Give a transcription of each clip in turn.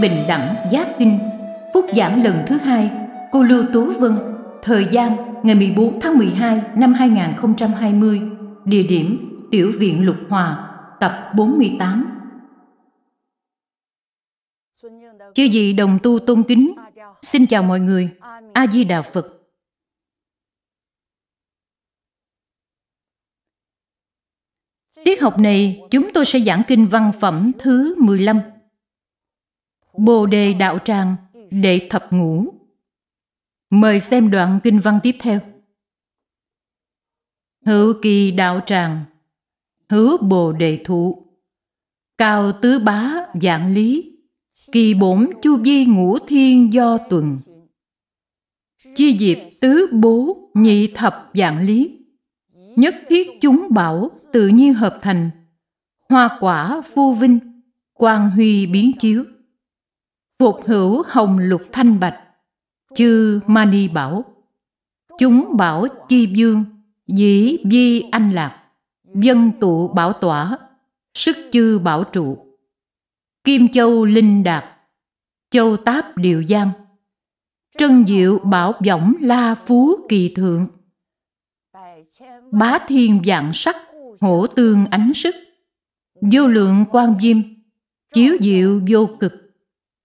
bình đẳng giác kinh phúc giảm lần thứ hai cô Lưu Tú Vân thời gian ngày 14 tháng 12 năm 2020 địa điểm Tiểu viện Lục Hòa tập 48 Chư vị đồng tu tôn kính Xin chào mọi người A-di-đà Phật Tiết học này chúng tôi sẽ giảng kinh văn phẩm thứ 15 Bồ đề đạo tràng đệ thập ngũ. Mời xem đoạn kinh văn tiếp theo. Hữu kỳ đạo tràng, hữu bồ đề thụ, cao tứ bá dạng lý, kỳ bổn chu vi ngũ thiên do tuần. Chi diệp tứ bố nhị thập dạng lý, nhất thiết chúng bảo tự nhiên hợp thành, hoa quả phu vinh, quang huy biến chiếu phục hữu hồng lục thanh bạch chư mani bảo chúng bảo chi dương dĩ vi anh lạc dân tụ bảo tỏa sức chư bảo trụ kim châu linh đạt châu táp điều giang trân diệu bảo võng la phú kỳ thượng bá thiên dạng sắc hổ tương ánh sức vô lượng quan diêm chiếu diệu vô cực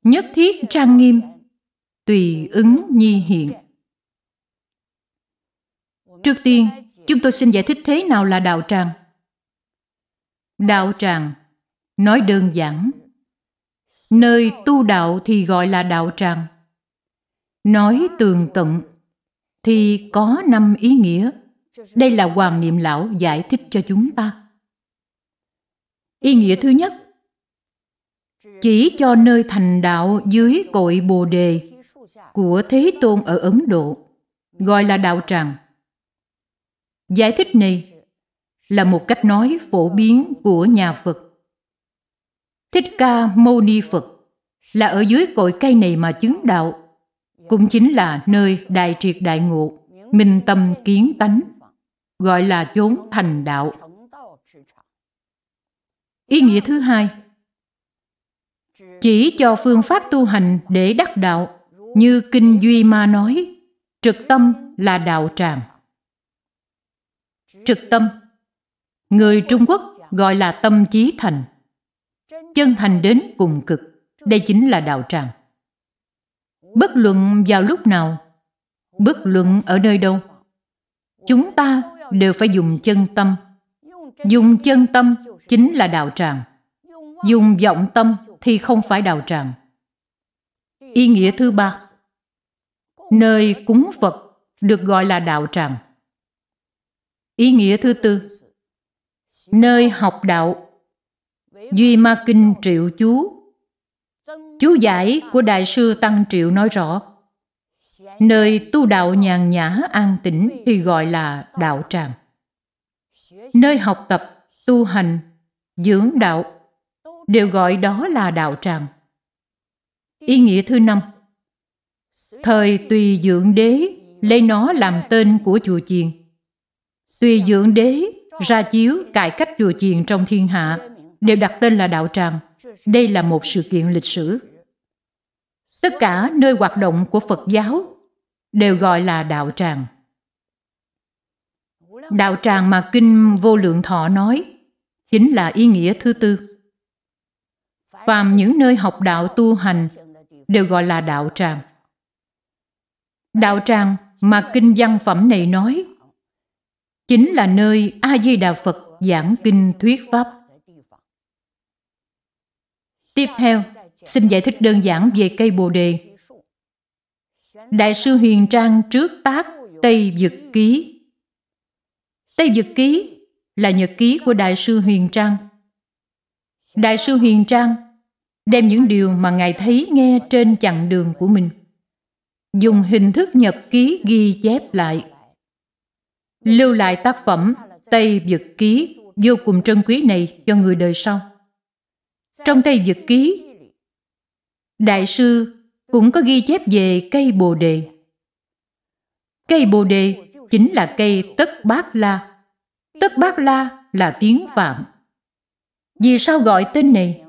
nhất thiết trang nghiêm tùy ứng nhi hiện trước tiên chúng tôi xin giải thích thế nào là đạo tràng đạo tràng nói đơn giản nơi tu đạo thì gọi là đạo tràng nói tường tận thì có năm ý nghĩa đây là hoàng niệm lão giải thích cho chúng ta ý nghĩa thứ nhất chỉ cho nơi thành đạo dưới cội Bồ Đề của Thế Tôn ở Ấn Độ, gọi là đạo tràng. Giải thích này là một cách nói phổ biến của nhà Phật. Thích Ca Mâu Ni Phật là ở dưới cội cây này mà chứng đạo, cũng chính là nơi đại triệt đại ngộ, minh tâm kiến tánh, gọi là chốn thành đạo. Ý nghĩa thứ hai – chỉ cho phương pháp tu hành để đắc đạo như kinh duy ma nói trực tâm là đạo tràng trực tâm người trung quốc gọi là tâm trí thành chân thành đến cùng cực đây chính là đạo tràng bất luận vào lúc nào bất luận ở nơi đâu chúng ta đều phải dùng chân tâm dùng chân tâm chính là đạo tràng dùng vọng tâm thì không phải đạo tràng. Ý nghĩa thứ ba, nơi cúng Phật được gọi là đạo tràng. Ý nghĩa thứ tư, nơi học đạo, Duy Ma Kinh Triệu Chú. Chú giải của Đại sư Tăng Triệu nói rõ, nơi tu đạo nhàn nhã an tĩnh thì gọi là đạo tràng. Nơi học tập, tu hành, dưỡng đạo đều gọi đó là đạo tràng. Ý nghĩa thứ năm Thời tùy dưỡng đế lấy nó làm tên của chùa chiền. Tùy dưỡng đế ra chiếu cải cách chùa chiền trong thiên hạ đều đặt tên là đạo tràng. Đây là một sự kiện lịch sử. Tất cả nơi hoạt động của Phật giáo đều gọi là đạo tràng. Đạo tràng mà Kinh Vô Lượng Thọ nói chính là ý nghĩa thứ tư phàm những nơi học đạo tu hành đều gọi là đạo tràng. Đạo tràng mà kinh văn phẩm này nói chính là nơi A Di Đà Phật giảng kinh thuyết pháp. Tiếp theo, xin giải thích đơn giản về cây Bồ đề. Đại sư Huyền Trang trước tác Tây Dực Ký. Tây Dực Ký là nhật ký của Đại sư Huyền Trang. Đại sư Huyền Trang đem những điều mà Ngài thấy nghe trên chặng đường của mình. Dùng hình thức nhật ký ghi chép lại. Lưu lại tác phẩm Tây Vật Ký vô cùng trân quý này cho người đời sau. Trong Tây Vật Ký, Đại sư cũng có ghi chép về cây bồ đề. Cây bồ đề chính là cây tất bát la. Tất bát la là tiếng Phạm. Vì sao gọi tên này?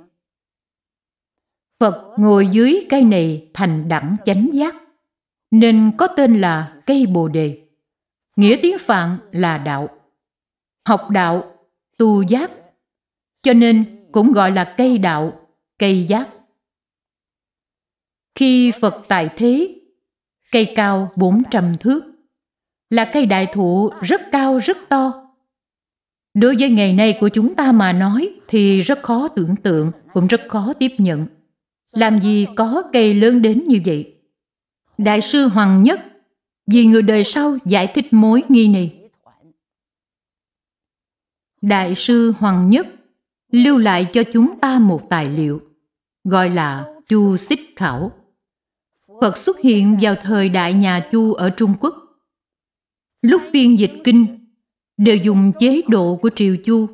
Phật ngồi dưới cây này thành đẳng chánh giác, nên có tên là cây Bồ Đề. Nghĩa tiếng Phạn là đạo. Học đạo, tu giác, cho nên cũng gọi là cây đạo, cây giác. Khi Phật tại thế, cây cao 400 thước, là cây đại thụ rất cao rất to. Đối với ngày nay của chúng ta mà nói thì rất khó tưởng tượng, cũng rất khó tiếp nhận. Làm gì có cây lớn đến như vậy? Đại sư Hoàng Nhất vì người đời sau giải thích mối nghi này. Đại sư Hoàng Nhất lưu lại cho chúng ta một tài liệu gọi là Chu Xích Khảo. Phật xuất hiện vào thời đại nhà Chu ở Trung Quốc. Lúc phiên dịch kinh đều dùng chế độ của triều Chu,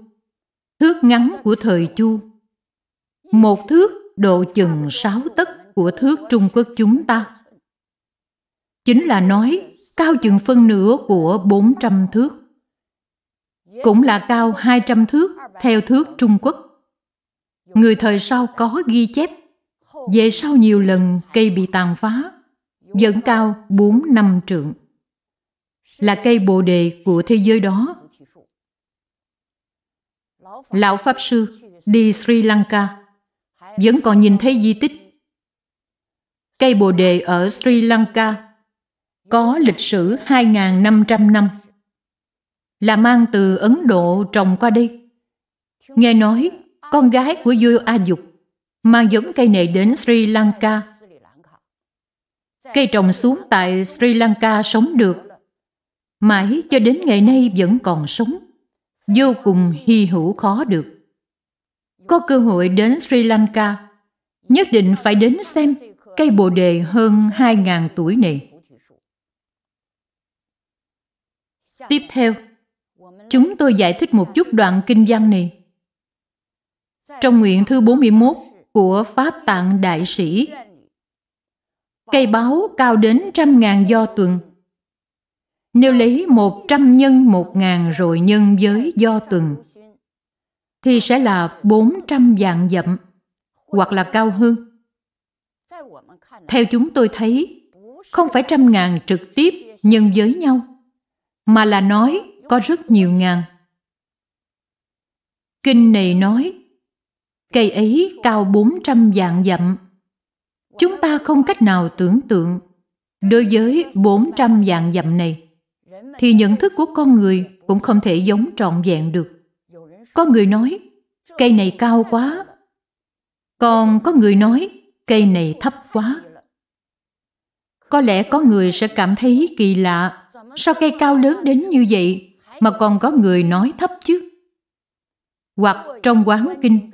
thước ngắn của thời Chu. Một thước độ chừng sáu tấc của thước Trung Quốc chúng ta. Chính là nói cao chừng phân nửa của 400 thước. Cũng là cao 200 thước theo thước Trung Quốc. Người thời sau có ghi chép, về sau nhiều lần cây bị tàn phá, vẫn cao 4 năm trượng. Là cây bồ đề của thế giới đó. Lão Pháp Sư đi Sri Lanka vẫn còn nhìn thấy di tích. Cây Bồ Đề ở Sri Lanka có lịch sử 2.500 năm là mang từ Ấn Độ trồng qua đây. Nghe nói con gái của vua A Dục mang giống cây này đến Sri Lanka. Cây trồng xuống tại Sri Lanka sống được, mãi cho đến ngày nay vẫn còn sống, vô cùng hy hữu khó được có cơ hội đến Sri Lanka, nhất định phải đến xem cây bồ đề hơn 2.000 tuổi này. Tiếp theo, chúng tôi giải thích một chút đoạn kinh văn này. Trong nguyện thư 41 của Pháp Tạng Đại Sĩ, cây báo cao đến trăm ngàn do tuần. Nếu lấy một trăm nhân một ngàn rồi nhân với do tuần, thì sẽ là 400 dạng dặm hoặc là cao hơn. Theo chúng tôi thấy, không phải trăm ngàn trực tiếp nhân với nhau, mà là nói có rất nhiều ngàn. Kinh này nói, cây ấy cao 400 dạng dặm. Chúng ta không cách nào tưởng tượng đối với 400 dạng dặm này, thì nhận thức của con người cũng không thể giống trọn vẹn được có người nói, cây này cao quá. Còn có người nói, cây này thấp quá. Có lẽ có người sẽ cảm thấy kỳ lạ, sao cây cao lớn đến như vậy mà còn có người nói thấp chứ? Hoặc trong quán kinh,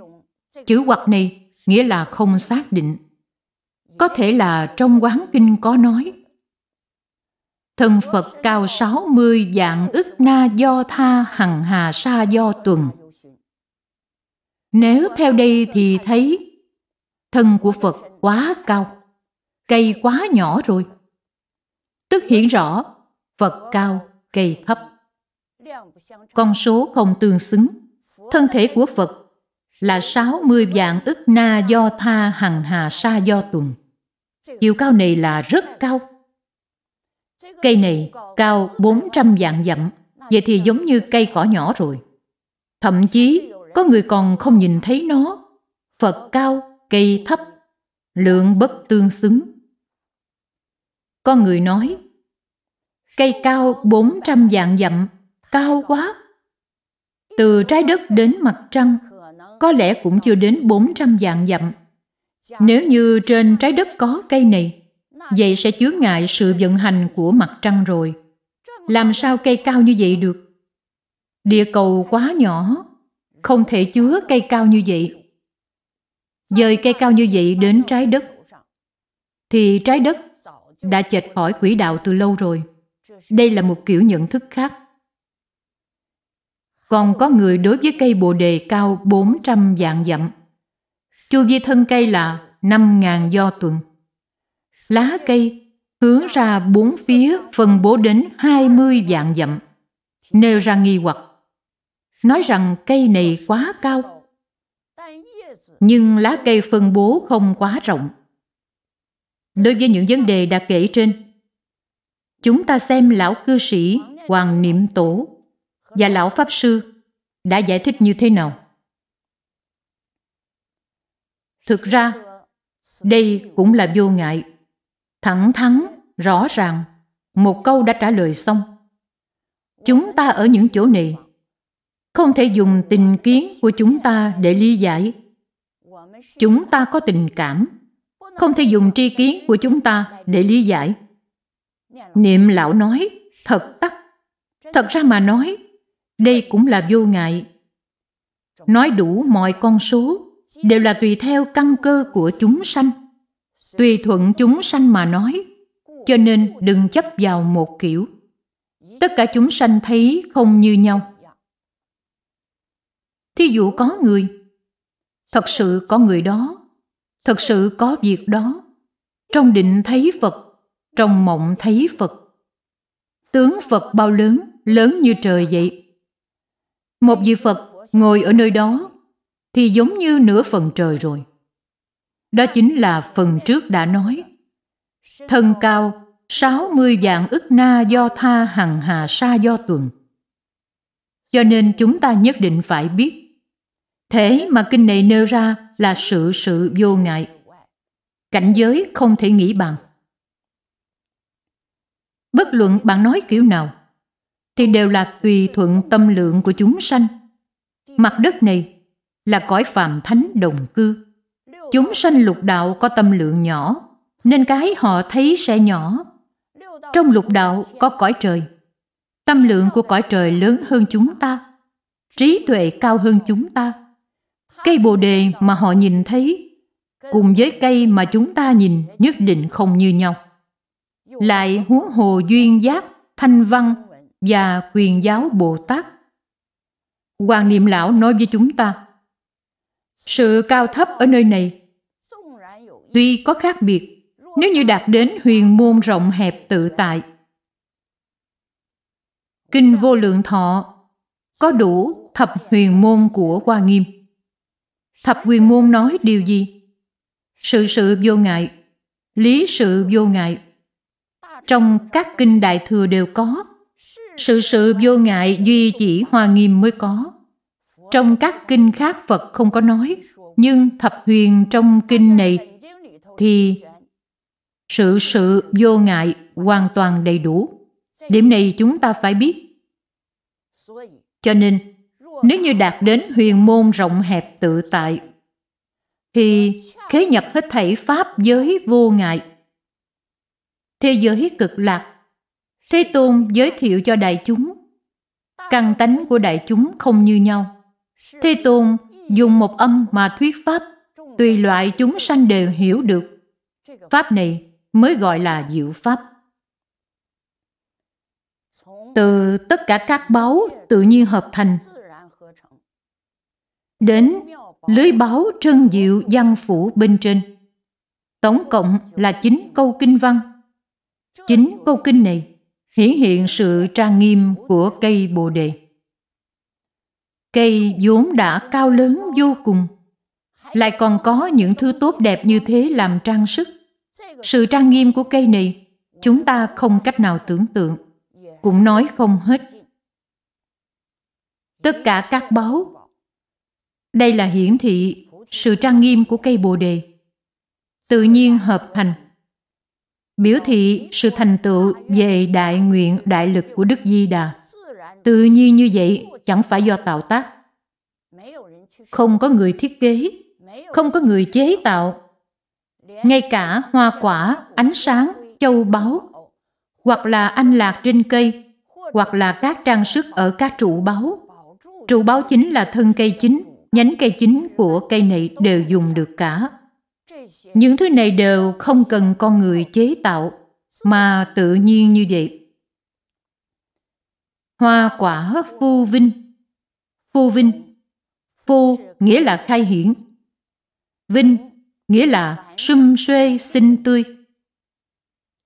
chữ hoặc này nghĩa là không xác định. Có thể là trong quán kinh có nói Thần Phật cao sáu mươi dạng ức na do tha hằng hà sa do tuần nếu theo đây thì thấy thân của Phật quá cao, cây quá nhỏ rồi. Tức hiển rõ Phật cao, cây thấp. Con số không tương xứng. Thân thể của Phật là 60 vạn ức na do tha hằng hà sa do tuần. Chiều cao này là rất cao. Cây này cao 400 vạn dặm, vậy thì giống như cây cỏ nhỏ rồi. Thậm chí có người còn không nhìn thấy nó. Phật cao, cây thấp, lượng bất tương xứng. Có người nói, cây cao bốn trăm vạn dặm, cao quá. Từ trái đất đến mặt trăng, có lẽ cũng chưa đến bốn trăm vạn dặm. Nếu như trên trái đất có cây này, vậy sẽ chứa ngại sự vận hành của mặt trăng rồi. Làm sao cây cao như vậy được? Địa cầu quá nhỏ, không thể chứa cây cao như vậy. Dời cây cao như vậy đến trái đất, thì trái đất đã chệch khỏi quỹ đạo từ lâu rồi. Đây là một kiểu nhận thức khác. Còn có người đối với cây bồ đề cao 400 dạng dặm. Chu vi thân cây là 5.000 do tuần. Lá cây hướng ra bốn phía phân bố đến 20 dạng dặm. Nêu ra nghi hoặc nói rằng cây này quá cao, nhưng lá cây phân bố không quá rộng. Đối với những vấn đề đã kể trên, chúng ta xem lão cư sĩ Hoàng Niệm Tổ và lão Pháp Sư đã giải thích như thế nào. Thực ra, đây cũng là vô ngại, thẳng thắn, rõ ràng, một câu đã trả lời xong. Chúng ta ở những chỗ này không thể dùng tình kiến của chúng ta để lý giải chúng ta có tình cảm không thể dùng tri kiến của chúng ta để lý giải niệm lão nói thật tắc thật ra mà nói đây cũng là vô ngại nói đủ mọi con số đều là tùy theo căn cơ của chúng sanh tùy thuận chúng sanh mà nói cho nên đừng chấp vào một kiểu tất cả chúng sanh thấy không như nhau Thí dụ có người, thật sự có người đó, thật sự có việc đó. Trong định thấy Phật, trong mộng thấy Phật. Tướng Phật bao lớn, lớn như trời vậy. Một vị Phật ngồi ở nơi đó thì giống như nửa phần trời rồi. Đó chính là phần trước đã nói. Thân cao sáu mươi vạn ức na do tha hằng hà sa do tuần. Cho nên chúng ta nhất định phải biết Thế mà kinh này nêu ra là sự sự vô ngại. Cảnh giới không thể nghĩ bằng. Bất luận bạn nói kiểu nào, thì đều là tùy thuận tâm lượng của chúng sanh. Mặt đất này là cõi phàm thánh đồng cư. Chúng sanh lục đạo có tâm lượng nhỏ, nên cái họ thấy sẽ nhỏ. Trong lục đạo có cõi trời. Tâm lượng của cõi trời lớn hơn chúng ta, trí tuệ cao hơn chúng ta Cây bồ đề mà họ nhìn thấy cùng với cây mà chúng ta nhìn nhất định không như nhau. Lại huống hồ duyên giác, thanh văn và quyền giáo Bồ Tát. quan Niệm Lão nói với chúng ta, sự cao thấp ở nơi này tuy có khác biệt, nếu như đạt đến huyền môn rộng hẹp tự tại, Kinh Vô Lượng Thọ có đủ thập huyền môn của Hoa Nghiêm. Thập quyền môn nói điều gì? Sự sự vô ngại, lý sự vô ngại. Trong các kinh đại thừa đều có. Sự sự vô ngại duy chỉ hòa nghiêm mới có. Trong các kinh khác Phật không có nói, nhưng thập huyền trong kinh này thì sự sự vô ngại hoàn toàn đầy đủ. Điểm này chúng ta phải biết. Cho nên nếu như đạt đến huyền môn rộng hẹp tự tại thì khế nhập hết thảy pháp giới vô ngại thế giới cực lạc thế tôn giới thiệu cho đại chúng căn tánh của đại chúng không như nhau thế tôn dùng một âm mà thuyết pháp tùy loại chúng sanh đều hiểu được pháp này mới gọi là diệu pháp từ tất cả các báo tự nhiên hợp thành đến lưới báo trân diệu văn phủ bên trên. Tổng cộng là chín câu kinh văn. chín câu kinh này hiển hiện sự trang nghiêm của cây Bồ Đề. Cây vốn đã cao lớn vô cùng, lại còn có những thứ tốt đẹp như thế làm trang sức. Sự trang nghiêm của cây này chúng ta không cách nào tưởng tượng, cũng nói không hết. Tất cả các báo đây là hiển thị sự trang nghiêm của cây bồ đề. Tự nhiên hợp thành. Biểu thị sự thành tựu về đại nguyện đại lực của Đức Di Đà. Tự nhiên như vậy chẳng phải do tạo tác. Không có người thiết kế, không có người chế tạo. Ngay cả hoa quả, ánh sáng, châu báu, hoặc là anh lạc trên cây, hoặc là các trang sức ở các trụ báu. Trụ báu chính là thân cây chính, nhánh cây chính của cây này đều dùng được cả. Những thứ này đều không cần con người chế tạo, mà tự nhiên như vậy. Hoa quả phu vinh Phu vinh Phu nghĩa là khai hiển. Vinh nghĩa là sum xuê xinh tươi.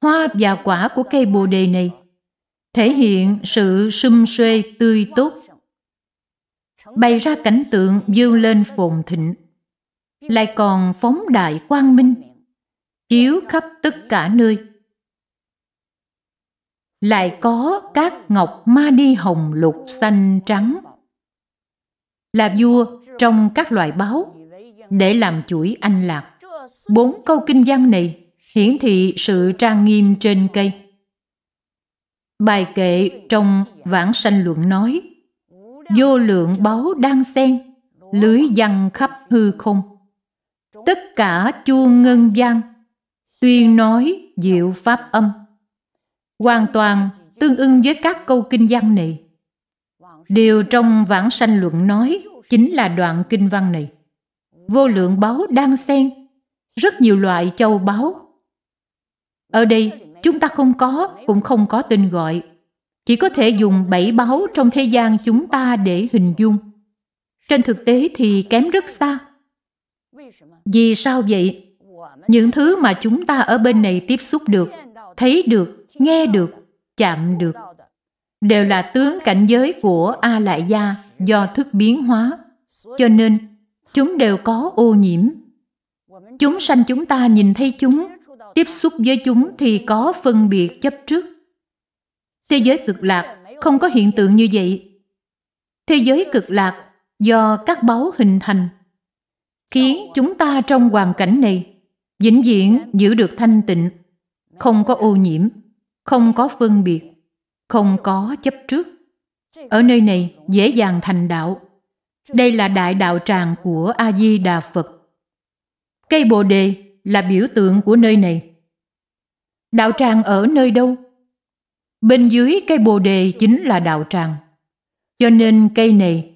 Hoa và quả của cây bồ đề này thể hiện sự sum xuê tươi tốt bày ra cảnh tượng dương lên phồn thịnh lại còn phóng đại quang minh chiếu khắp tất cả nơi lại có các ngọc ma đi hồng lục xanh trắng là vua trong các loại báo để làm chuỗi anh lạc bốn câu kinh văn này hiển thị sự trang nghiêm trên cây bài kệ trong vãng sanh luận nói vô lượng báu đang xen lưới văn khắp hư không tất cả chuông ngân gian tuyên nói diệu pháp âm hoàn toàn tương ưng với các câu kinh văn này điều trong vãng sanh luận nói chính là đoạn kinh văn này vô lượng báu đang xen rất nhiều loại châu báu ở đây chúng ta không có cũng không có tên gọi chỉ có thể dùng bảy báo trong thế gian chúng ta để hình dung. Trên thực tế thì kém rất xa. Vì sao vậy? Những thứ mà chúng ta ở bên này tiếp xúc được, thấy được, nghe được, chạm được, đều là tướng cảnh giới của A-lại gia do thức biến hóa. Cho nên, chúng đều có ô nhiễm. Chúng sanh chúng ta nhìn thấy chúng, tiếp xúc với chúng thì có phân biệt chấp trước Thế giới cực lạc không có hiện tượng như vậy. Thế giới cực lạc do các báu hình thành khiến chúng ta trong hoàn cảnh này vĩnh viễn giữ được thanh tịnh, không có ô nhiễm, không có phân biệt, không có chấp trước. Ở nơi này dễ dàng thành đạo. Đây là đại đạo tràng của A Di Đà Phật. Cây Bồ đề là biểu tượng của nơi này. Đạo tràng ở nơi đâu? Bên dưới cây bồ đề chính là đạo tràng. Cho nên cây này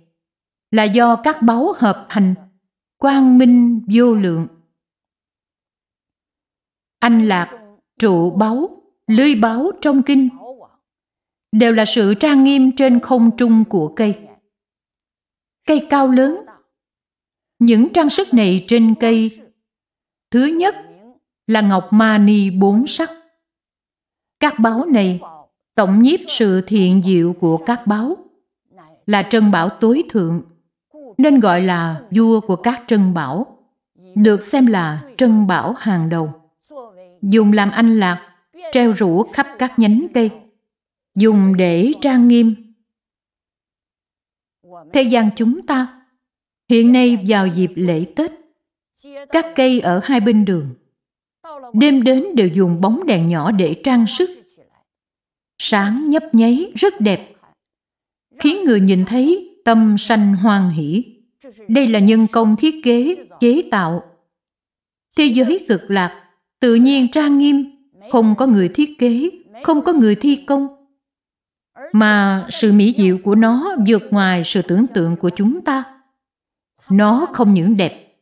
là do các báu hợp thành quang minh vô lượng. Anh lạc, trụ báu, lưới báu trong kinh đều là sự trang nghiêm trên không trung của cây. Cây cao lớn Những trang sức này trên cây Thứ nhất là ngọc mani bốn sắc. Các báo này tổng nhiếp sự thiện diệu của các báo là trân bảo tối thượng nên gọi là vua của các trân bảo được xem là trân bảo hàng đầu dùng làm anh lạc treo rũ khắp các nhánh cây dùng để trang nghiêm thế gian chúng ta hiện nay vào dịp lễ tết các cây ở hai bên đường đêm đến đều dùng bóng đèn nhỏ để trang sức sáng nhấp nháy rất đẹp, khiến người nhìn thấy tâm sanh hoan hỷ. Đây là nhân công thiết kế, chế tạo. Thế giới cực lạc, tự nhiên trang nghiêm, không có người thiết kế, không có người thi công, mà sự mỹ diệu của nó vượt ngoài sự tưởng tượng của chúng ta. Nó không những đẹp,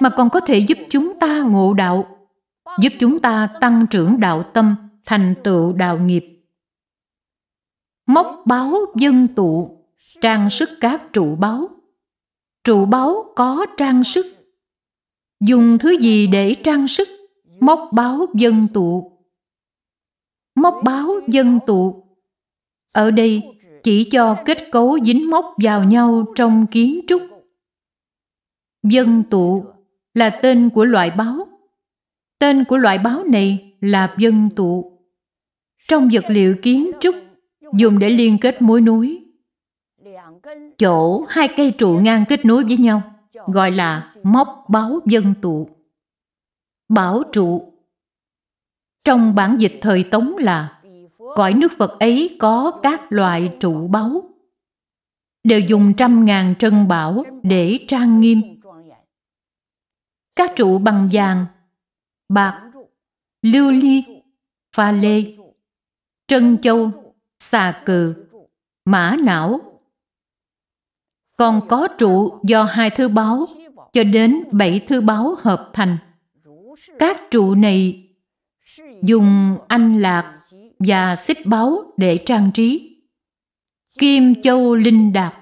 mà còn có thể giúp chúng ta ngộ đạo, giúp chúng ta tăng trưởng đạo tâm, thành tựu đạo nghiệp móc báu dân tụ trang sức các trụ báu trụ báu có trang sức dùng thứ gì để trang sức móc báo dân tụ móc báo dân tụ ở đây chỉ cho kết cấu dính móc vào nhau trong kiến trúc dân tụ là tên của loại báo tên của loại báo này là dân tụ trong vật liệu kiến trúc dùng để liên kết mối núi. Chỗ hai cây trụ ngang kết nối với nhau gọi là móc báo dân tụ. Bảo trụ Trong bản dịch thời Tống là cõi nước Phật ấy có các loại trụ báu đều dùng trăm ngàn trân bảo để trang nghiêm. Các trụ bằng vàng, bạc, lưu ly, pha lê, trân châu xà cừ, mã não. Còn có trụ do hai thứ báo cho đến bảy thứ báo hợp thành. Các trụ này dùng anh lạc và xích báo để trang trí. Kim châu linh đạt.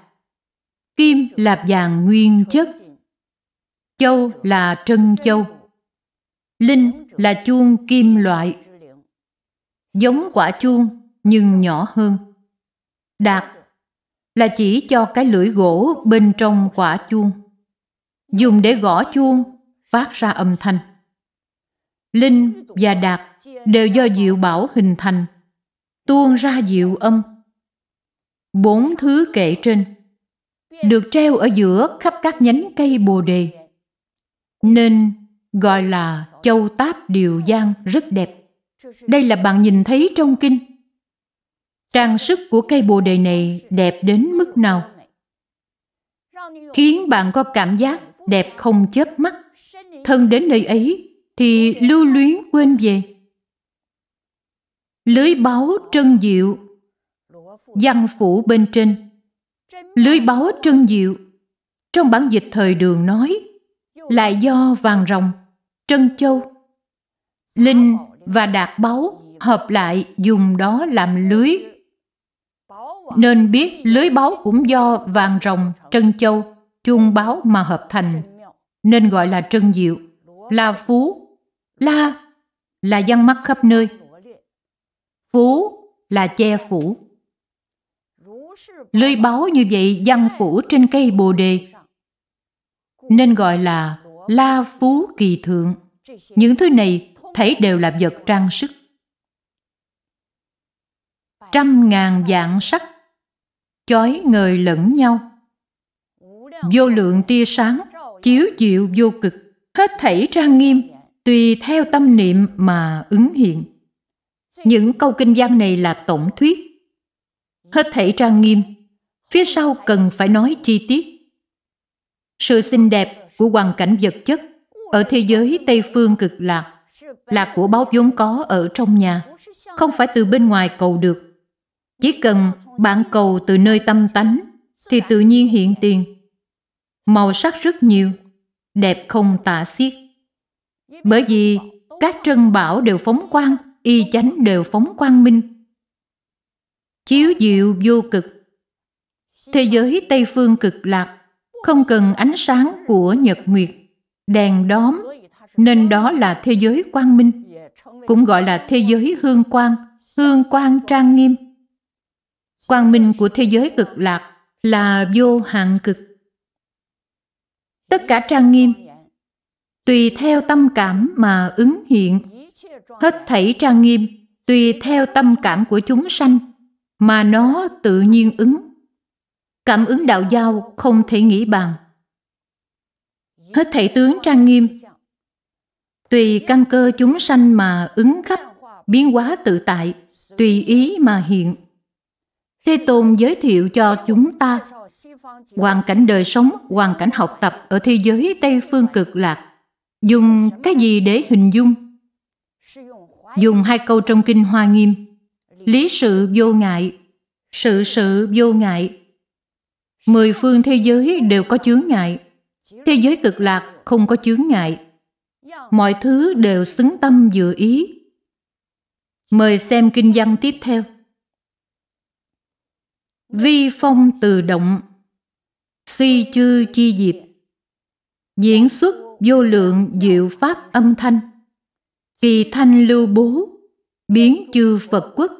Kim là vàng nguyên chất. Châu là trân châu. Linh là chuông kim loại. Giống quả chuông nhưng nhỏ hơn. Đạt là chỉ cho cái lưỡi gỗ bên trong quả chuông, dùng để gõ chuông phát ra âm thanh. Linh và đạt đều do diệu bảo hình thành, tuôn ra diệu âm. Bốn thứ kể trên được treo ở giữa khắp các nhánh cây bồ đề, nên gọi là châu táp điều giang rất đẹp. Đây là bạn nhìn thấy trong kinh trang sức của cây bồ đề này đẹp đến mức nào khiến bạn có cảm giác đẹp không chớp mắt thân đến nơi ấy thì lưu luyến quên về lưới báu trân diệu văn phủ bên trên lưới báu trân diệu trong bản dịch thời đường nói là do vàng rồng trân châu linh và đạt báu hợp lại dùng đó làm lưới nên biết lưới báu cũng do vàng rồng, trân châu, chuông báo mà hợp thành, nên gọi là trân diệu, là phú, la là văn mắt khắp nơi, phú là che phủ. Lưới báu như vậy văn phủ trên cây bồ đề, nên gọi là la phú kỳ thượng. Những thứ này thấy đều là vật trang sức trăm ngàn dạng sắc chói người lẫn nhau. Vô lượng tia sáng, chiếu diệu vô cực, hết thảy trang nghiêm, tùy theo tâm niệm mà ứng hiện. Những câu kinh văn này là tổng thuyết. Hết thảy trang nghiêm, phía sau cần phải nói chi tiết. Sự xinh đẹp của hoàn cảnh vật chất ở thế giới Tây Phương cực lạc là của báo vốn có ở trong nhà, không phải từ bên ngoài cầu được. Chỉ cần bạn cầu từ nơi tâm tánh thì tự nhiên hiện tiền. Màu sắc rất nhiều, đẹp không tả xiết. Bởi vì các trân bảo đều phóng quang, y chánh đều phóng quang minh. Chiếu diệu vô cực. Thế giới Tây Phương cực lạc, không cần ánh sáng của nhật nguyệt, đèn đóm, nên đó là thế giới quang minh, cũng gọi là thế giới hương quang, hương quang trang nghiêm quang minh của thế giới cực lạc là vô hạn cực tất cả trang nghiêm tùy theo tâm cảm mà ứng hiện hết thảy trang nghiêm tùy theo tâm cảm của chúng sanh mà nó tự nhiên ứng cảm ứng đạo giao không thể nghĩ bàn hết thảy tướng trang nghiêm tùy căn cơ chúng sanh mà ứng khắp biến hóa tự tại tùy ý mà hiện Thế Tôn giới thiệu cho chúng ta hoàn cảnh đời sống, hoàn cảnh học tập ở thế giới Tây Phương cực lạc. Dùng cái gì để hình dung? Dùng hai câu trong Kinh Hoa Nghiêm. Lý sự vô ngại, sự sự vô ngại. Mười phương thế giới đều có chướng ngại. Thế giới cực lạc không có chướng ngại. Mọi thứ đều xứng tâm vừa ý. Mời xem kinh văn tiếp theo vi phong từ động suy chư chi diệp diễn xuất vô lượng diệu pháp âm thanh kỳ thanh lưu bố biến chư phật quốc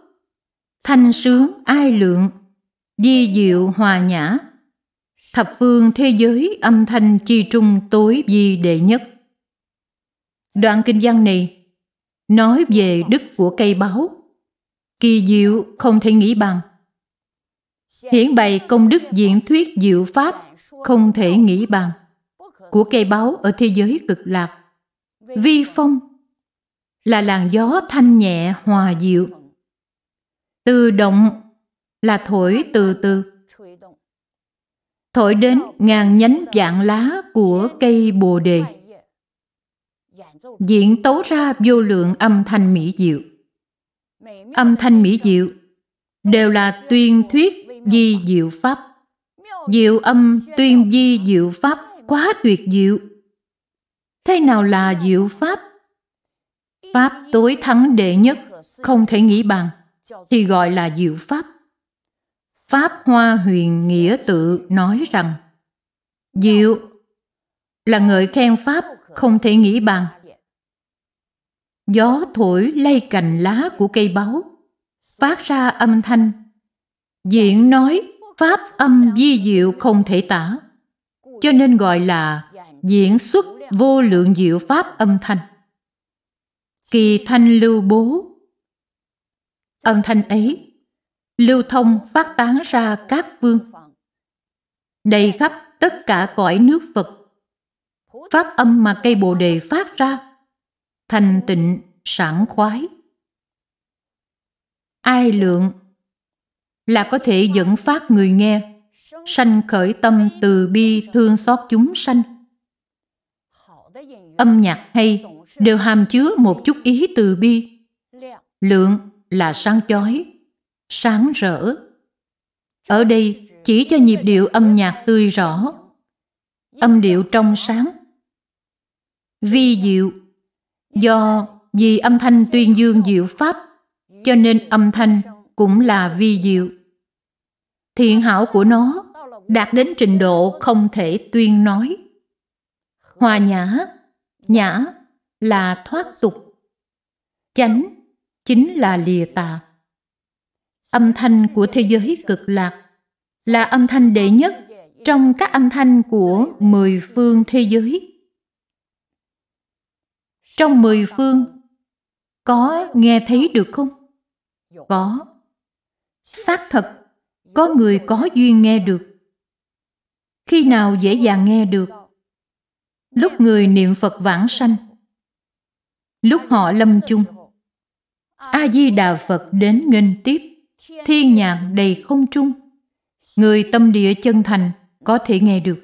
thanh sướng ai lượng di diệu hòa nhã thập phương thế giới âm thanh chi trung tối di đệ nhất đoạn kinh văn này nói về đức của cây báo kỳ diệu không thể nghĩ bằng hiển bày công đức diễn thuyết diệu pháp không thể nghĩ bằng của cây báu ở thế giới cực lạc. Vi phong là làn gió thanh nhẹ hòa diệu. Từ động là thổi từ từ. Thổi đến ngàn nhánh vạn lá của cây bồ đề. Diễn tấu ra vô lượng âm thanh mỹ diệu. Âm thanh mỹ diệu đều là tuyên thuyết di diệu pháp diệu âm tuyên di diệu pháp quá tuyệt diệu thế nào là diệu pháp pháp tối thắng đệ nhất không thể nghĩ bằng thì gọi là diệu pháp pháp hoa huyền nghĩa tự nói rằng diệu là ngợi khen pháp không thể nghĩ bằng gió thổi lay cành lá của cây báu phát ra âm thanh Diễn nói pháp âm di diệu không thể tả, cho nên gọi là diễn xuất vô lượng diệu pháp âm thanh. Kỳ thanh lưu bố Âm thanh ấy lưu thông phát tán ra các phương, đầy khắp tất cả cõi nước Phật. Pháp âm mà cây Bồ Đề phát ra, thành tịnh, sảng khoái. Ai lượng là có thể dẫn phát người nghe sanh khởi tâm từ bi thương xót chúng sanh âm nhạc hay đều hàm chứa một chút ý từ bi lượng là sáng chói sáng rỡ ở đây chỉ cho nhịp điệu âm nhạc tươi rõ âm điệu trong sáng vi diệu do vì âm thanh tuyên dương diệu pháp cho nên âm thanh cũng là vi diệu thiện hảo của nó đạt đến trình độ không thể tuyên nói. Hòa nhã, nhã là thoát tục. Chánh chính là lìa tà. Âm thanh của thế giới cực lạc là âm thanh đệ nhất trong các âm thanh của mười phương thế giới. Trong mười phương, có nghe thấy được không? Có. Xác thật có người có duyên nghe được. Khi nào dễ dàng nghe được? Lúc người niệm Phật vãng sanh. Lúc họ lâm chung. A-di-đà Phật đến nghênh tiếp, thiên nhạc đầy không trung. Người tâm địa chân thành có thể nghe được.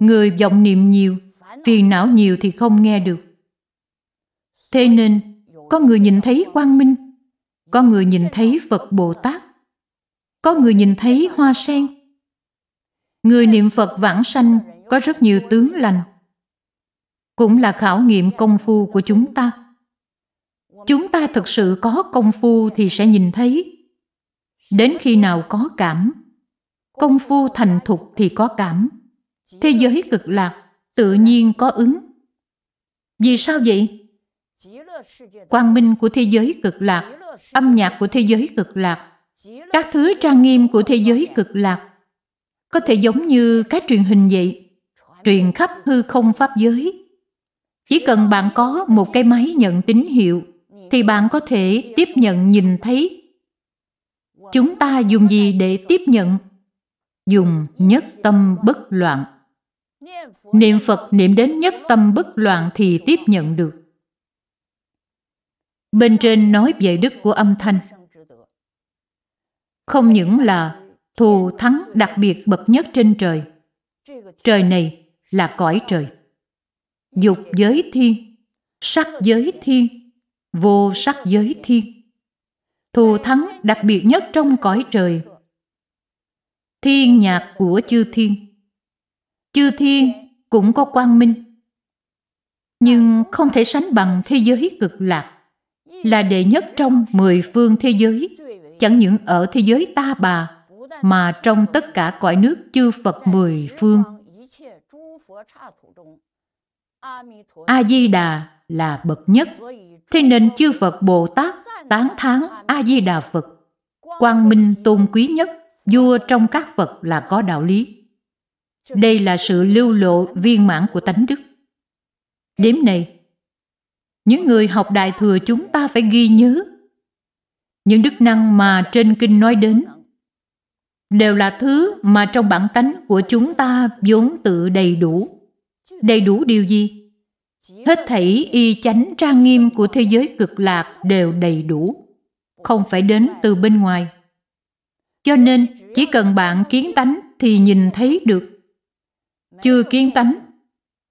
Người vọng niệm nhiều, phiền não nhiều thì không nghe được. Thế nên, có người nhìn thấy quang minh, có người nhìn thấy Phật Bồ Tát, có người nhìn thấy hoa sen. Người niệm Phật vãng sanh có rất nhiều tướng lành. Cũng là khảo nghiệm công phu của chúng ta. Chúng ta thực sự có công phu thì sẽ nhìn thấy. Đến khi nào có cảm, công phu thành thục thì có cảm. Thế giới cực lạc tự nhiên có ứng. Vì sao vậy? Quang minh của thế giới cực lạc, âm nhạc của thế giới cực lạc các thứ trang nghiêm của thế giới cực lạc có thể giống như các truyền hình vậy truyền khắp hư không pháp giới chỉ cần bạn có một cái máy nhận tín hiệu thì bạn có thể tiếp nhận nhìn thấy chúng ta dùng gì để tiếp nhận dùng nhất tâm bất loạn niệm phật niệm đến nhất tâm bất loạn thì tiếp nhận được bên trên nói về đức của âm thanh không những là thù thắng đặc biệt bậc nhất trên trời. Trời này là cõi trời. Dục giới thiên, sắc giới thiên, vô sắc giới thiên. Thù thắng đặc biệt nhất trong cõi trời. Thiên nhạc của chư thiên. Chư thiên cũng có quang minh. Nhưng không thể sánh bằng thế giới cực lạc là đệ nhất trong mười phương thế giới chẳng những ở thế giới ta bà mà trong tất cả cõi nước chư Phật mười phương. A Di Đà là bậc nhất, thế nên chư Phật Bồ Tát tán thán A Di Đà Phật, quang minh tôn quý nhất, vua trong các Phật là có đạo lý. Đây là sự lưu lộ viên mãn của tánh đức. Đếm này, những người học đại thừa chúng ta phải ghi nhớ những đức năng mà trên kinh nói đến đều là thứ mà trong bản tánh của chúng ta vốn tự đầy đủ. Đầy đủ điều gì? Hết thảy y chánh trang nghiêm của thế giới cực lạc đều đầy đủ, không phải đến từ bên ngoài. Cho nên, chỉ cần bạn kiến tánh thì nhìn thấy được. Chưa kiến tánh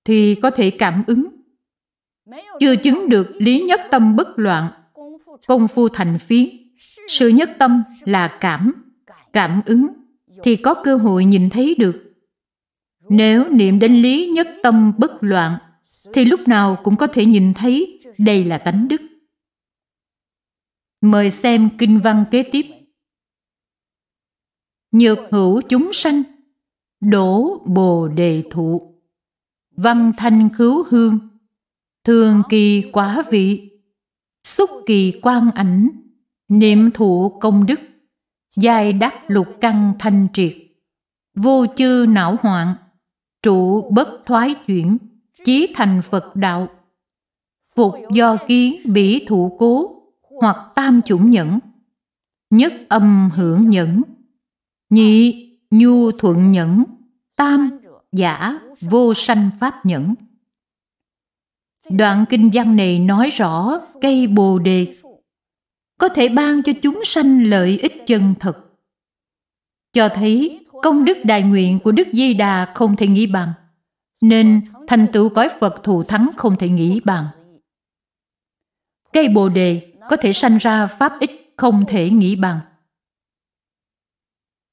thì có thể cảm ứng. Chưa chứng được lý nhất tâm bất loạn, công phu thành phiến sự nhất tâm là cảm, cảm ứng thì có cơ hội nhìn thấy được. Nếu niệm đến lý nhất tâm bất loạn thì lúc nào cũng có thể nhìn thấy đây là tánh đức. Mời xem kinh văn kế tiếp. Nhược hữu chúng sanh, đổ bồ đề thụ, văn thanh khứu hương, thường kỳ quả vị, xúc kỳ quang ảnh, niệm thụ công đức giai đắc lục căn thanh triệt vô chư não hoạn trụ bất thoái chuyển chí thành phật đạo phục do kiến bỉ thụ cố hoặc tam chủng nhẫn nhất âm hưởng nhẫn nhị nhu thuận nhẫn tam giả vô sanh pháp nhẫn đoạn kinh văn này nói rõ cây bồ đề có thể ban cho chúng sanh lợi ích chân thực Cho thấy công đức đại nguyện của Đức Di Đà không thể nghĩ bằng, nên thành tựu cõi Phật thù thắng không thể nghĩ bằng. Cây Bồ Đề có thể sanh ra pháp ích không thể nghĩ bằng.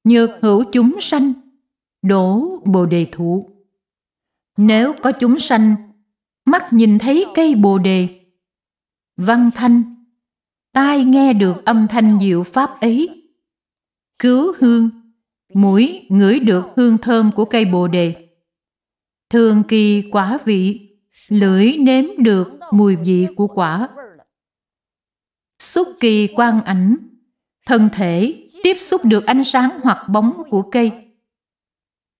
Nhược hữu chúng sanh, đổ Bồ Đề thụ. Nếu có chúng sanh, mắt nhìn thấy cây Bồ Đề, văn thanh tai nghe được âm thanh diệu pháp ấy. Cứu hương, mũi ngửi được hương thơm của cây bồ đề. Thường kỳ quả vị, lưỡi nếm được mùi vị của quả. Xuất kỳ quang ảnh, thân thể tiếp xúc được ánh sáng hoặc bóng của cây.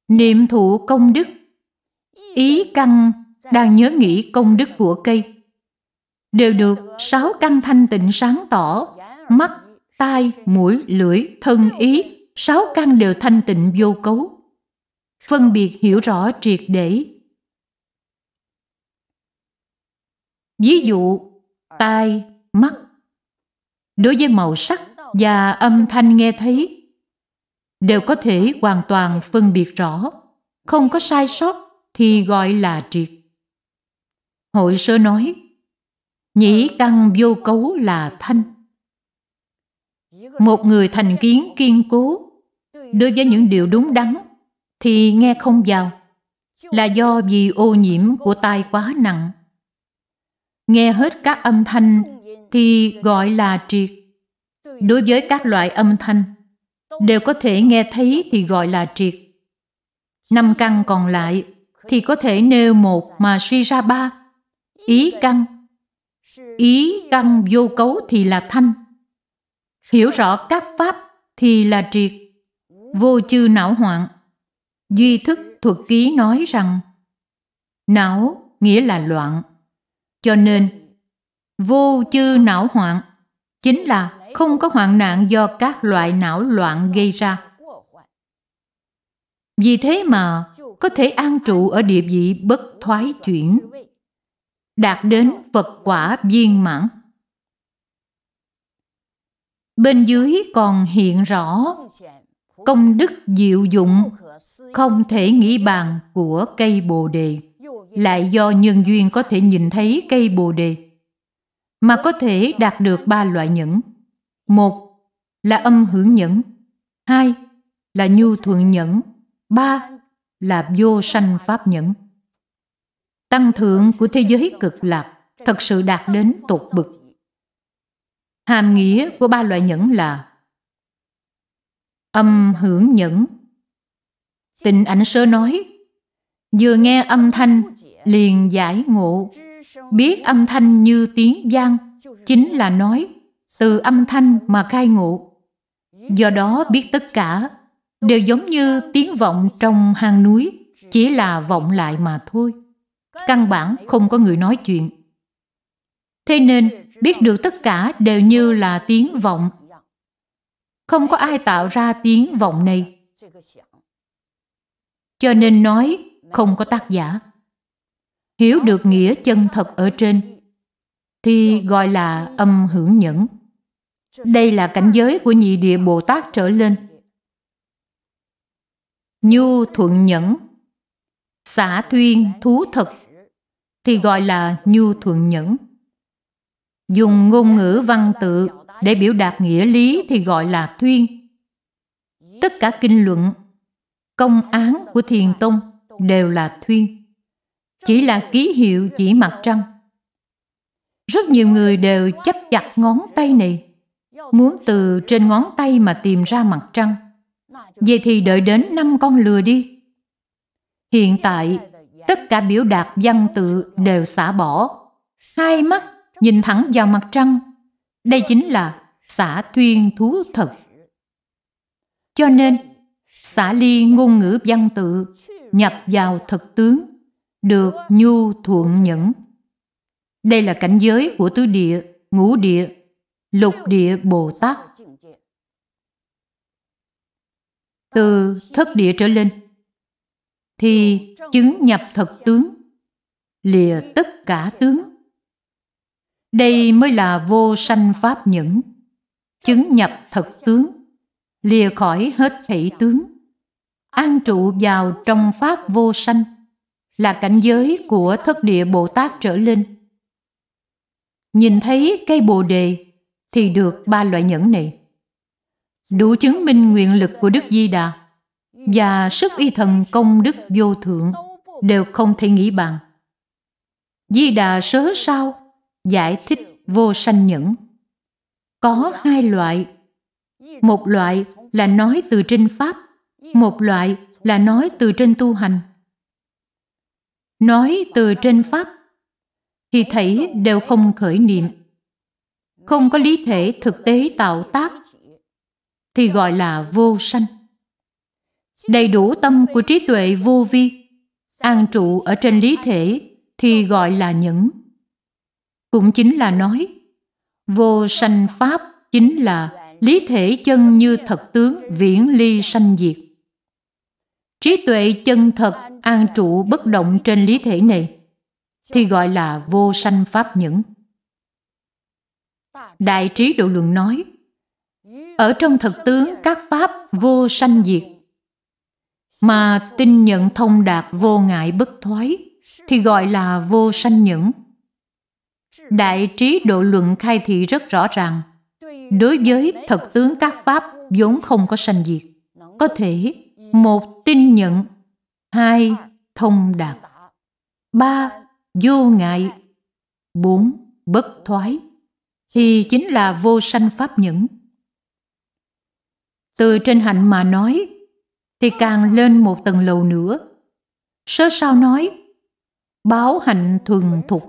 Niệm thụ công đức, ý căn đang nhớ nghĩ công đức của cây đều được sáu căn thanh tịnh sáng tỏ, mắt, tai, mũi, lưỡi, thân, ý, sáu căn đều thanh tịnh vô cấu. Phân biệt hiểu rõ triệt để. Ví dụ, tai, mắt. Đối với màu sắc và âm thanh nghe thấy, đều có thể hoàn toàn phân biệt rõ, không có sai sót thì gọi là triệt. Hội sơ nói, Nhĩ căn vô cấu là thanh. Một người thành kiến kiên cố đối với những điều đúng đắn thì nghe không vào là do vì ô nhiễm của tai quá nặng. Nghe hết các âm thanh thì gọi là triệt. Đối với các loại âm thanh đều có thể nghe thấy thì gọi là triệt. Năm căn còn lại thì có thể nêu một mà suy ra ba. Ý căn ý căn vô cấu thì là thanh hiểu rõ các pháp thì là triệt vô chư não hoạn duy thức thuật ký nói rằng não nghĩa là loạn cho nên vô chư não hoạn chính là không có hoạn nạn do các loại não loạn gây ra vì thế mà có thể an trụ ở địa vị bất thoái chuyển đạt đến Phật quả viên mãn. Bên dưới còn hiện rõ công đức diệu dụng không thể nghĩ bàn của cây Bồ đề, lại do nhân duyên có thể nhìn thấy cây Bồ đề mà có thể đạt được ba loại nhẫn. Một là âm hưởng nhẫn, hai là nhu thuận nhẫn, ba là vô sanh pháp nhẫn tăng thượng của thế giới cực lạc thật sự đạt đến tột bực. Hàm nghĩa của ba loại nhẫn là âm hưởng nhẫn. Tình ảnh sơ nói, vừa nghe âm thanh liền giải ngộ, biết âm thanh như tiếng vang chính là nói từ âm thanh mà khai ngộ. Do đó biết tất cả đều giống như tiếng vọng trong hang núi, chỉ là vọng lại mà thôi căn bản không có người nói chuyện. Thế nên, biết được tất cả đều như là tiếng vọng. Không có ai tạo ra tiếng vọng này. Cho nên nói không có tác giả. Hiểu được nghĩa chân thật ở trên thì gọi là âm hưởng nhẫn. Đây là cảnh giới của nhị địa Bồ Tát trở lên. Nhu thuận nhẫn, xả thuyên thú thực thì gọi là nhu thuận nhẫn. Dùng ngôn ngữ văn tự để biểu đạt nghĩa lý thì gọi là thuyên. Tất cả kinh luận, công án của Thiền Tông đều là thuyên. Chỉ là ký hiệu chỉ mặt trăng. Rất nhiều người đều chấp chặt ngón tay này, muốn từ trên ngón tay mà tìm ra mặt trăng. Vậy thì đợi đến năm con lừa đi. Hiện tại tất cả biểu đạt văn tự đều xả bỏ. Hai mắt nhìn thẳng vào mặt trăng. Đây chính là xả thuyên thú thật. Cho nên, xả ly ngôn ngữ văn tự nhập vào thực tướng, được nhu thuận nhẫn. Đây là cảnh giới của tứ địa, ngũ địa, lục địa Bồ Tát. Từ thất địa trở lên, thì chứng nhập thật tướng lìa tất cả tướng đây mới là vô sanh pháp nhẫn chứng nhập thật tướng lìa khỏi hết thảy tướng an trụ vào trong pháp vô sanh là cảnh giới của thất địa bồ tát trở lên nhìn thấy cây bồ đề thì được ba loại nhẫn này đủ chứng minh nguyện lực của đức di đà và sức y thần công đức vô thượng đều không thể nghĩ bằng. Di Đà Sớ Sao giải thích vô sanh nhẫn. Có hai loại. Một loại là nói từ trên Pháp, một loại là nói từ trên tu hành. Nói từ trên Pháp thì thấy đều không khởi niệm. Không có lý thể thực tế tạo tác thì gọi là vô sanh đầy đủ tâm của trí tuệ vô vi, an trụ ở trên lý thể thì gọi là nhẫn. Cũng chính là nói, vô sanh pháp chính là lý thể chân như thật tướng viễn ly sanh diệt. Trí tuệ chân thật an trụ bất động trên lý thể này thì gọi là vô sanh pháp nhẫn. Đại trí độ luận nói, ở trong thật tướng các pháp vô sanh diệt mà tin nhận thông đạt vô ngại bất thoái thì gọi là vô sanh nhẫn. Đại trí độ luận khai thị rất rõ ràng. Đối với thật tướng các pháp vốn không có sanh diệt, có thể một tin nhận, hai thông đạt, ba vô ngại, bốn bất thoái, thì chính là vô sanh pháp nhẫn. Từ trên hạnh mà nói, thì càng lên một tầng lầu nữa. Sớ sao nói, báo hạnh thuần thục,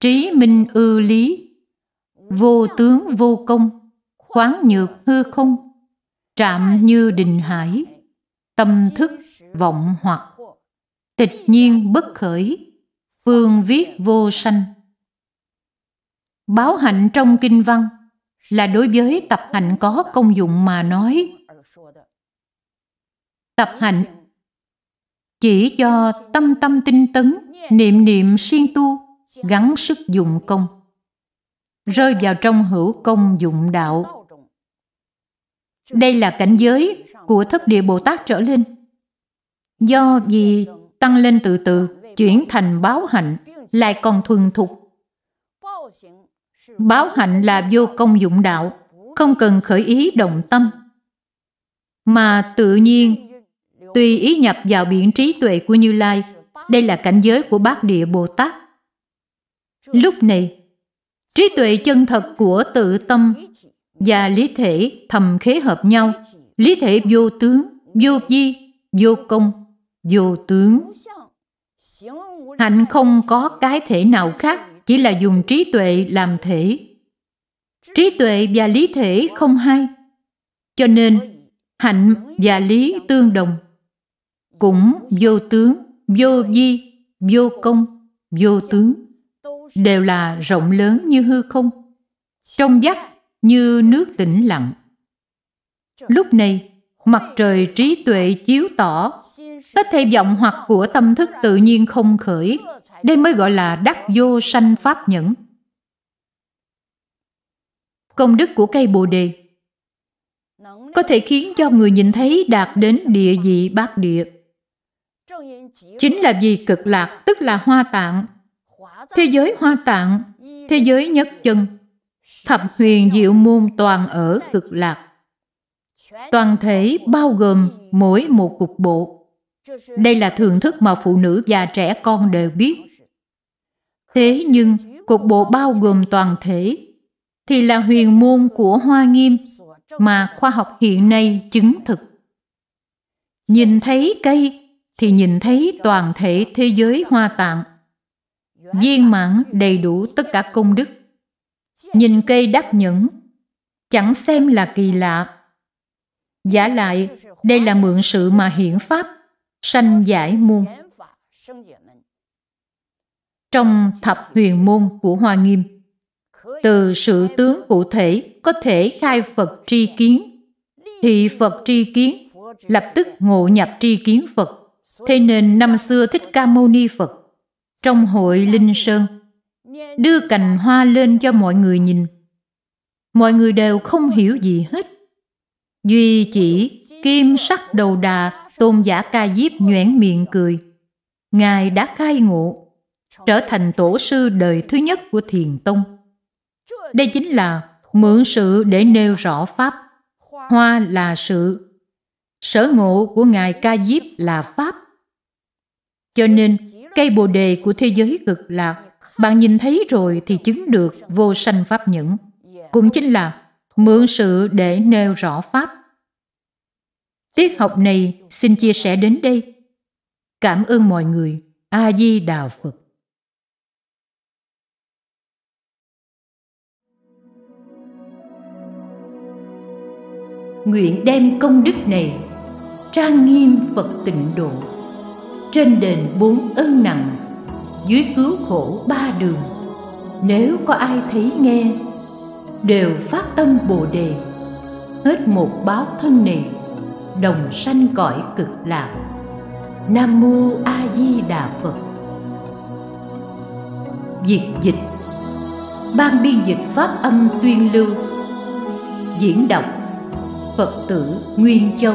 trí minh ư lý, vô tướng vô công, khoáng nhược hư không, trạm như đình hải, tâm thức vọng hoặc, tịch nhiên bất khởi, phương viết vô sanh. Báo hạnh trong kinh văn là đối với tập hạnh có công dụng mà nói tập hạnh chỉ do tâm tâm tinh tấn niệm niệm siêng tu gắn sức dụng công rơi vào trong hữu công dụng đạo đây là cảnh giới của thất địa bồ tát trở lên do vì tăng lên từ từ chuyển thành báo hạnh lại còn thuần thục báo hạnh là vô công dụng đạo không cần khởi ý động tâm mà tự nhiên Tùy ý nhập vào biển trí tuệ của Như Lai, đây là cảnh giới của Bát Địa Bồ Tát. Lúc này, trí tuệ chân thật của tự tâm và lý thể thầm khế hợp nhau, lý thể vô tướng, vô di, vô công, vô tướng. Hạnh không có cái thể nào khác, chỉ là dùng trí tuệ làm thể. Trí tuệ và lý thể không hai, cho nên hạnh và lý tương đồng cũng vô tướng vô di vô công vô tướng đều là rộng lớn như hư không trong vắt như nước tĩnh lặng lúc này mặt trời trí tuệ chiếu tỏ tất thể vọng hoặc của tâm thức tự nhiên không khởi đây mới gọi là đắc vô sanh pháp nhẫn công đức của cây bồ đề có thể khiến cho người nhìn thấy đạt đến địa vị bát địa chính là vì cực lạc tức là hoa tạng thế giới hoa tạng thế giới nhất chân thập huyền diệu môn toàn ở cực lạc toàn thể bao gồm mỗi một cục bộ đây là thưởng thức mà phụ nữ và trẻ con đều biết thế nhưng cục bộ bao gồm toàn thể thì là huyền môn của hoa nghiêm mà khoa học hiện nay chứng thực nhìn thấy cây thì nhìn thấy toàn thể thế giới hoa tạng viên mãn đầy đủ tất cả công đức nhìn cây đắc nhẫn chẳng xem là kỳ lạ giả lại đây là mượn sự mà hiển pháp sanh giải môn trong thập huyền môn của hoa nghiêm từ sự tướng cụ thể có thể khai phật tri kiến thì phật tri kiến lập tức ngộ nhập tri kiến phật Thế nên năm xưa Thích Ca Mâu Ni Phật trong hội Linh Sơn đưa cành hoa lên cho mọi người nhìn. Mọi người đều không hiểu gì hết. Duy chỉ kim sắc đầu đà tôn giả ca diếp nhoẻn miệng cười. Ngài đã khai ngộ, trở thành tổ sư đời thứ nhất của thiền tông. Đây chính là mượn sự để nêu rõ pháp. Hoa là sự. Sở ngộ của Ngài ca diếp là pháp cho nên, cây bồ đề của thế giới cực lạc, bạn nhìn thấy rồi thì chứng được vô sanh pháp nhẫn. Cũng chính là mượn sự để nêu rõ pháp. Tiết học này xin chia sẻ đến đây. Cảm ơn mọi người. A Di Đà Phật. Nguyện đem công đức này trang nghiêm Phật tịnh độ trên đền bốn ân nặng dưới cứu khổ ba đường nếu có ai thấy nghe đều phát tâm bồ đề hết một báo thân này đồng sanh cõi cực lạc nam mô a di đà phật diệt dịch ban biên dịch pháp âm tuyên lưu diễn đọc phật tử nguyên châu